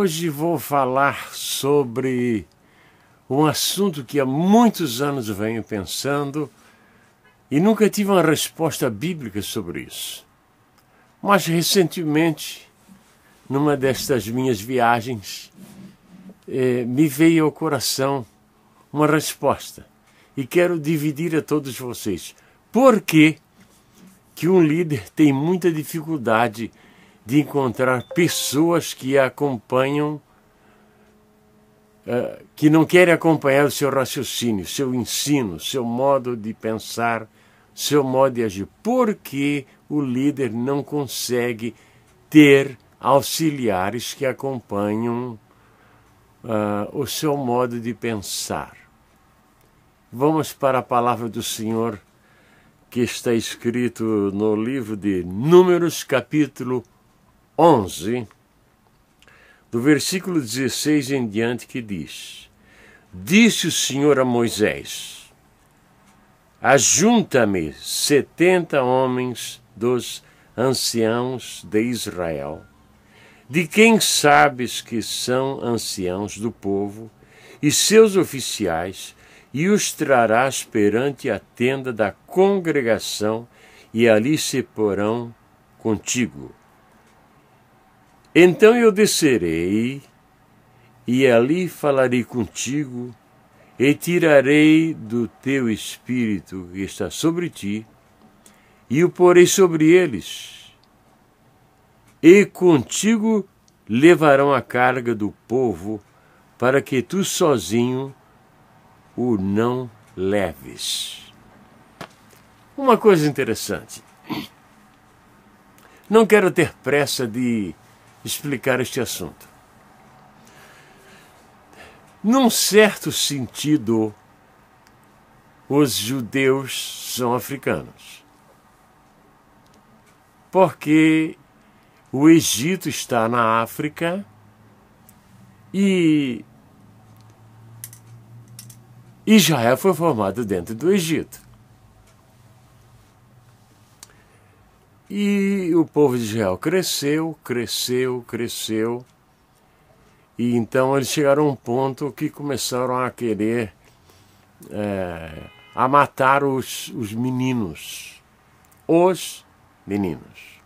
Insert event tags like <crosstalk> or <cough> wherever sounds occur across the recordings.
Hoje vou falar sobre um assunto que há muitos anos venho pensando e nunca tive uma resposta bíblica sobre isso. Mas recentemente, numa destas minhas viagens, eh, me veio ao coração uma resposta e quero dividir a todos vocês. Por que, que um líder tem muita dificuldade de encontrar pessoas que acompanham, eh, que não querem acompanhar o seu raciocínio, seu ensino, seu modo de pensar, seu modo de agir. Porque o líder não consegue ter auxiliares que acompanham eh, o seu modo de pensar. Vamos para a palavra do Senhor que está escrito no livro de Números, capítulo 1 11, do versículo 16 em diante, que diz: Disse o Senhor a Moisés: Ajunta-me setenta homens dos anciãos de Israel, de quem sabes que são anciãos do povo, e seus oficiais, e os trarás perante a tenda da congregação, e ali se porão contigo. Então eu descerei e ali falarei contigo e tirarei do teu espírito que está sobre ti e o porei sobre eles. E contigo levarão a carga do povo para que tu sozinho o não leves. Uma coisa interessante. Não quero ter pressa de explicar este assunto. Num certo sentido, os judeus são africanos. Porque o Egito está na África e Israel foi formado dentro do Egito. E o povo de Israel cresceu, cresceu, cresceu. E então eles chegaram a um ponto que começaram a querer é, a matar os, os meninos. Os meninos.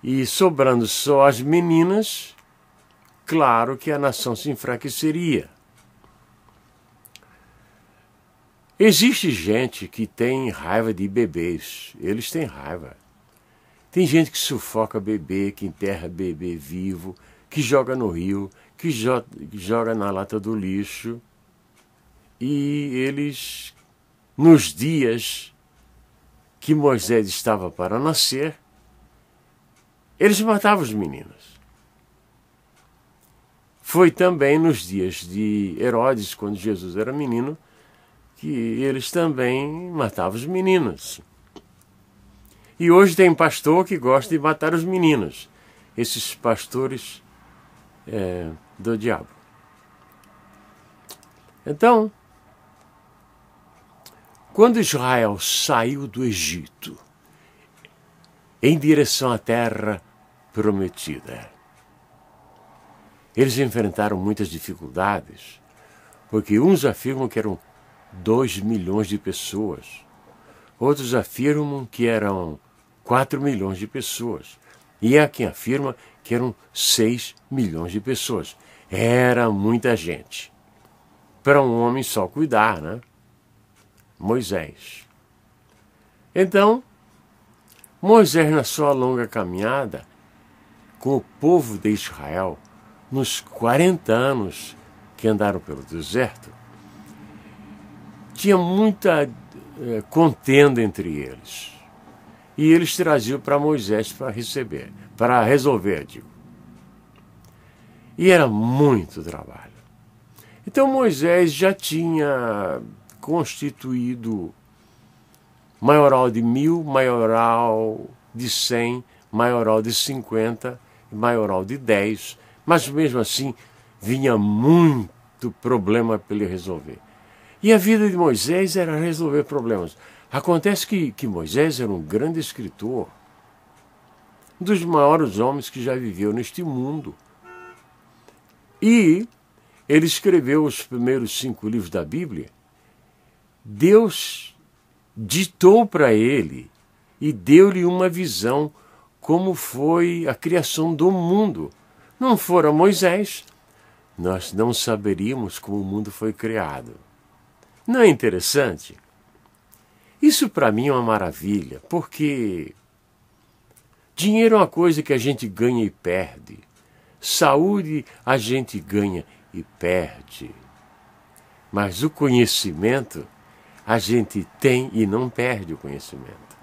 E sobrando só as meninas, claro que a nação se enfraqueceria. Existe gente que tem raiva de bebês, eles têm raiva. Tem gente que sufoca bebê, que enterra bebê vivo, que joga no rio, que joga na lata do lixo. E eles, nos dias que Moisés estava para nascer, eles matavam os meninos. Foi também nos dias de Herodes, quando Jesus era menino, que eles também matavam os meninos. E hoje tem pastor que gosta de matar os meninos, esses pastores é, do diabo. Então, quando Israel saiu do Egito em direção à terra prometida, eles enfrentaram muitas dificuldades, porque uns afirmam que eram 2 milhões de pessoas. Outros afirmam que eram 4 milhões de pessoas. E há quem afirma que eram 6 milhões de pessoas. Era muita gente. Para um homem só cuidar, né? Moisés. Então, Moisés, na sua longa caminhada com o povo de Israel, nos 40 anos que andaram pelo deserto, tinha muita é, contenda entre eles. E eles traziam para Moisés para receber, para resolver, digo. E era muito trabalho. Então Moisés já tinha constituído maioral de mil, maioral de cem, maioral de cinquenta, maioral de dez, mas mesmo assim vinha muito problema para ele resolver. E a vida de Moisés era resolver problemas. Acontece que, que Moisés era um grande escritor, um dos maiores homens que já viveu neste mundo. E ele escreveu os primeiros cinco livros da Bíblia. Deus ditou para ele e deu-lhe uma visão como foi a criação do mundo. Não fora Moisés, nós não saberíamos como o mundo foi criado. Não é interessante? Isso para mim é uma maravilha, porque dinheiro é uma coisa que a gente ganha e perde. Saúde a gente ganha e perde. Mas o conhecimento a gente tem e não perde o conhecimento.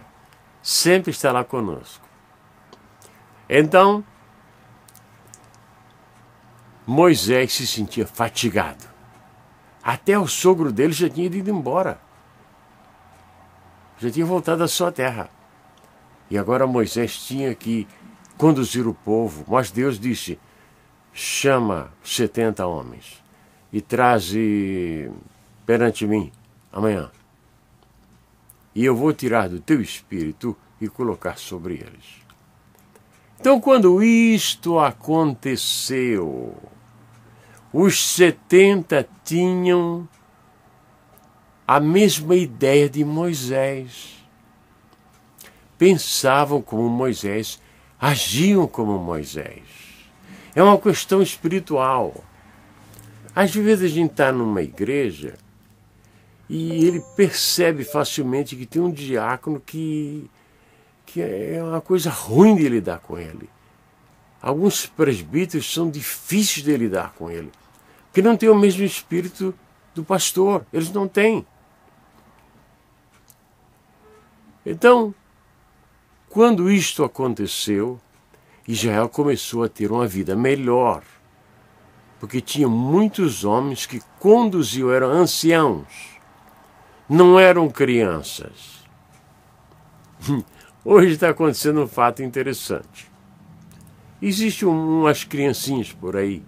Sempre está lá conosco. Então, Moisés se sentia fatigado. Até o sogro dele já tinha ido embora. Já tinha voltado à sua terra. E agora Moisés tinha que conduzir o povo. Mas Deus disse: chama 70 homens e traze perante mim amanhã. E eu vou tirar do teu espírito e colocar sobre eles. Então, quando isto aconteceu, os 70 tinham a mesma ideia de Moisés. Pensavam como Moisés, agiam como Moisés. É uma questão espiritual. Às vezes a gente está numa igreja e ele percebe facilmente que tem um diácono que, que é uma coisa ruim de lidar com ele. Alguns presbíteros são difíceis de lidar com ele que não têm o mesmo espírito do pastor. Eles não têm. Então, quando isto aconteceu, Israel começou a ter uma vida melhor, porque tinha muitos homens que conduziam, eram anciãos, não eram crianças. <laughs> Hoje está acontecendo um fato interessante. Existem umas criancinhas por aí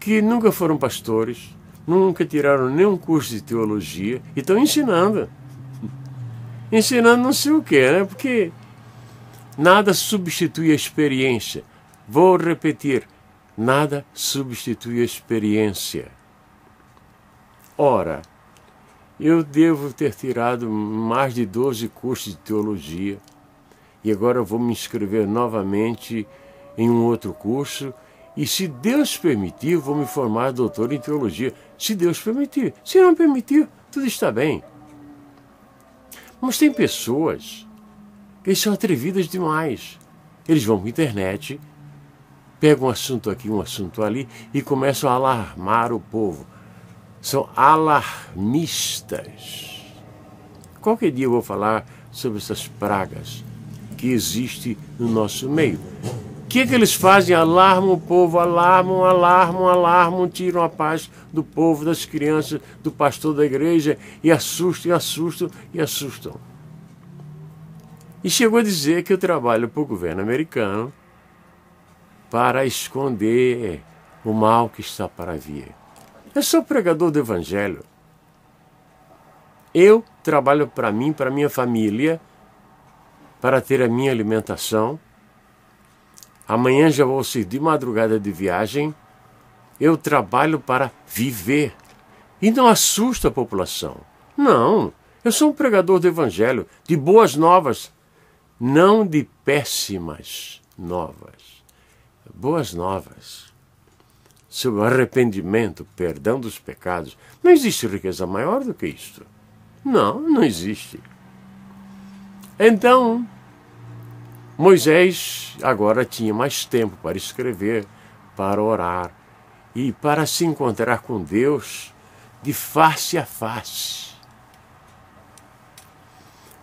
que nunca foram pastores, nunca tiraram nenhum curso de teologia e estão ensinando. Ensinando não sei o quê, né? Porque nada substitui a experiência. Vou repetir, nada substitui a experiência. Ora, eu devo ter tirado mais de 12 cursos de teologia e agora vou me inscrever novamente em um outro curso e se Deus permitir, vou me formar doutor em teologia. Se Deus permitir. Se não permitir, tudo está bem. Mas tem pessoas que são atrevidas demais. Eles vão para a internet, pegam um assunto aqui, um assunto ali e começam a alarmar o povo. São alarmistas. Qualquer dia eu vou falar sobre essas pragas que existem no nosso meio que, que eles fazem? Alarmam o povo, alarmam, alarmam, alarmam, tiram a paz do povo, das crianças, do pastor da igreja e assustam, e assustam, e assustam. E chegou a dizer que eu trabalho para o governo americano para esconder o mal que está para vir. Eu sou pregador do evangelho. Eu trabalho para mim, para minha família, para ter a minha alimentação Amanhã já vou ser de madrugada de viagem. Eu trabalho para viver. E não assusta a população. Não, eu sou um pregador do evangelho, de boas novas, não de péssimas novas. Boas novas. Seu arrependimento, perdão dos pecados. Não existe riqueza maior do que isto. Não, não existe. Então, Moisés agora tinha mais tempo para escrever, para orar e para se encontrar com Deus de face a face.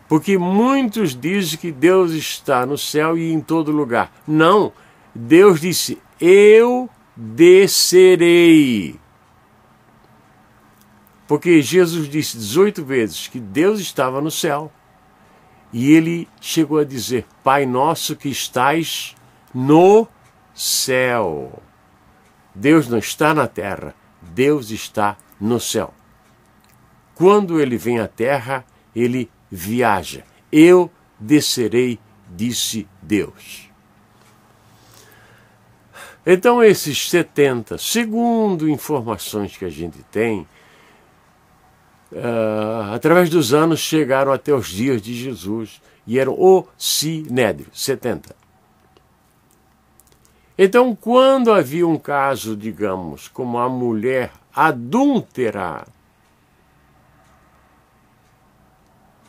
Porque muitos dizem que Deus está no céu e em todo lugar. Não, Deus disse: Eu descerei. Porque Jesus disse 18 vezes que Deus estava no céu e ele chegou a dizer: Pai nosso que estais no céu. Deus não está na terra, Deus está no céu. Quando ele vem à terra, ele viaja. Eu descerei, disse Deus. Então, esses 70, segundo informações que a gente tem, uh, através dos anos, chegaram até os dias de Jesus e eram o Sinédrio, 70. Então, quando havia um caso, digamos, como a mulher adúltera,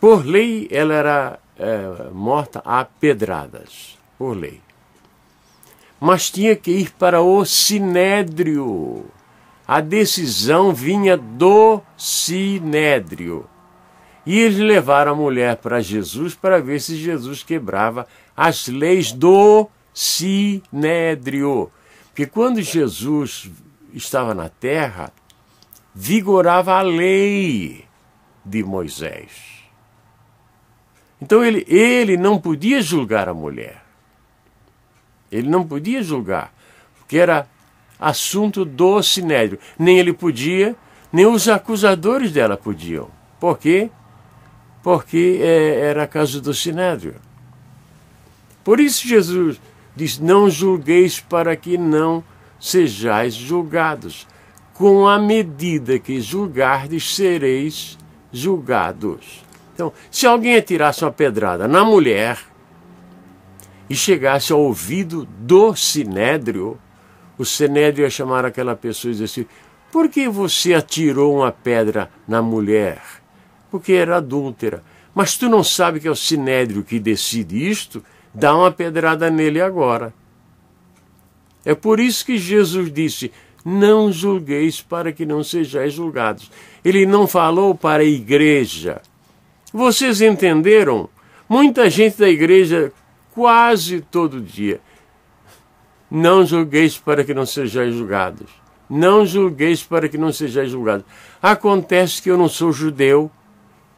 por lei ela era é, morta a pedradas, por lei. Mas tinha que ir para o sinédrio a decisão vinha do sinédrio. E eles levaram a mulher para Jesus para ver se Jesus quebrava as leis do sinédrio. Porque quando Jesus estava na terra, vigorava a lei de Moisés. Então ele, ele não podia julgar a mulher. Ele não podia julgar, porque era assunto do Sinédrio. Nem ele podia, nem os acusadores dela podiam. Por quê? Porque é, era caso do Sinédrio. Por isso Jesus diz: Não julgueis para que não sejais julgados. Com a medida que julgardes, sereis julgados. Então, se alguém atirasse uma pedrada na mulher e chegasse ao ouvido do sinédrio, o Senédio ia chamar aquela pessoa e dizer assim: por que você atirou uma pedra na mulher? Porque era adúltera. Mas tu não sabe que é o Sinédrio que decide isto? Dá uma pedrada nele agora. É por isso que Jesus disse: Não julgueis para que não sejais julgados. Ele não falou para a igreja. Vocês entenderam? Muita gente da igreja, quase todo dia, não julgueis para que não sejais julgados. Não julgueis para que não sejais julgados. Acontece que eu não sou judeu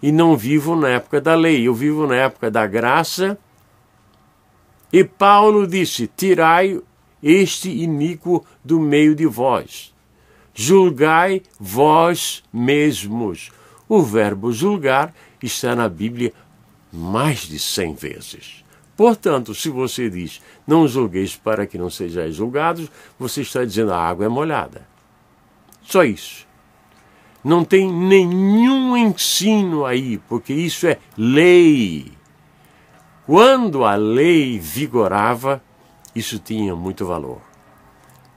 e não vivo na época da lei, eu vivo na época da graça. E Paulo disse: Tirai este inimigo do meio de vós. Julgai vós mesmos. O verbo julgar está na Bíblia mais de cem vezes. Portanto, se você diz não julgueis para que não sejais julgados, você está dizendo a água é molhada. Só isso. Não tem nenhum ensino aí, porque isso é lei. Quando a lei vigorava, isso tinha muito valor.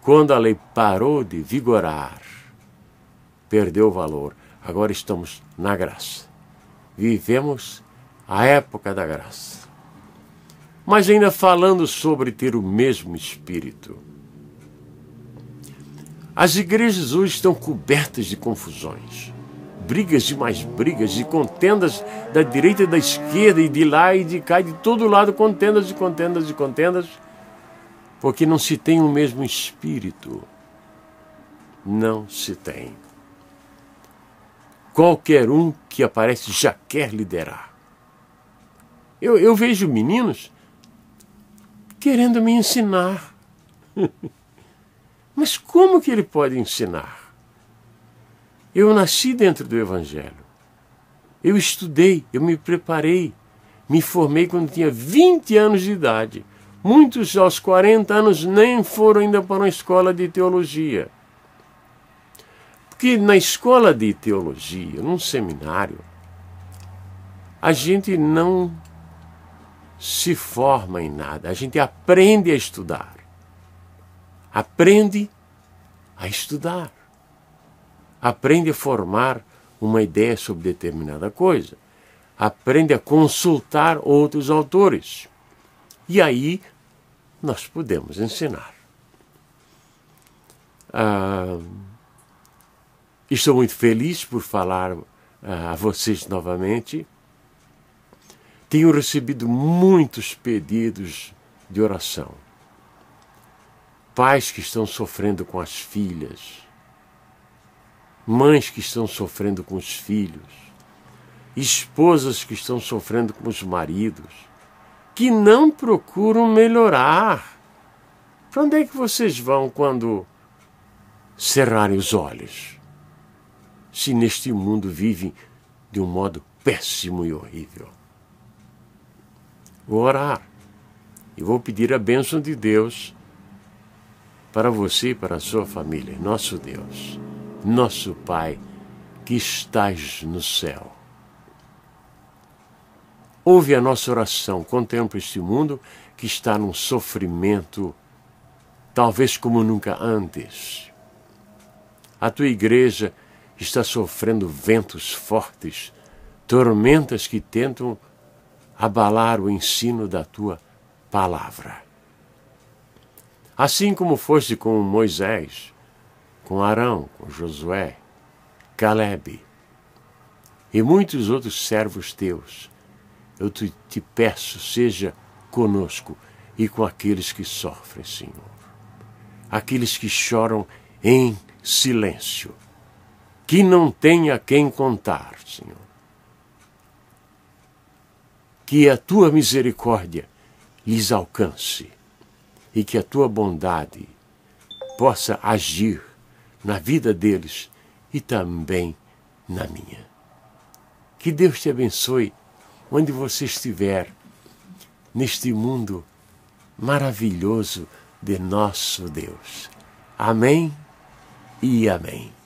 Quando a lei parou de vigorar, perdeu o valor. Agora estamos na graça. Vivemos a época da graça. Mas ainda falando sobre ter o mesmo espírito. As igrejas hoje estão cobertas de confusões, brigas de mais brigas, e contendas da direita e da esquerda, e de lá e de cá, e de todo lado, contendas e contendas e contendas, porque não se tem o mesmo espírito. Não se tem. Qualquer um que aparece já quer liderar. Eu, eu vejo meninos querendo me ensinar. <laughs> Mas como que ele pode ensinar? Eu nasci dentro do Evangelho. Eu estudei, eu me preparei, me formei quando tinha 20 anos de idade. Muitos aos 40 anos nem foram ainda para uma escola de teologia. Porque na escola de teologia, num seminário, a gente não se forma em nada. A gente aprende a estudar. Aprende a estudar. Aprende a formar uma ideia sobre determinada coisa. Aprende a consultar outros autores. E aí nós podemos ensinar. Ah, estou muito feliz por falar ah, a vocês novamente tenho recebido muitos pedidos de oração. Pais que estão sofrendo com as filhas, mães que estão sofrendo com os filhos, esposas que estão sofrendo com os maridos, que não procuram melhorar. Para onde é que vocês vão quando cerrarem os olhos? Se neste mundo vivem de um modo péssimo e horrível. Vou orar e vou pedir a bênção de Deus para você e para a sua família. Nosso Deus, nosso Pai, que estás no céu. Ouve a nossa oração, contempla este mundo que está num sofrimento, talvez como nunca antes. A tua igreja está sofrendo ventos fortes, tormentas que tentam abalar o ensino da tua palavra. Assim como fosse com Moisés, com Arão, com Josué, Caleb e muitos outros servos teus, eu te, te peço, seja conosco e com aqueles que sofrem, Senhor, aqueles que choram em silêncio, que não tenha quem contar, Senhor que a tua misericórdia lhes alcance e que a tua bondade possa agir na vida deles e também na minha. Que Deus te abençoe onde você estiver neste mundo maravilhoso de nosso Deus. Amém e amém.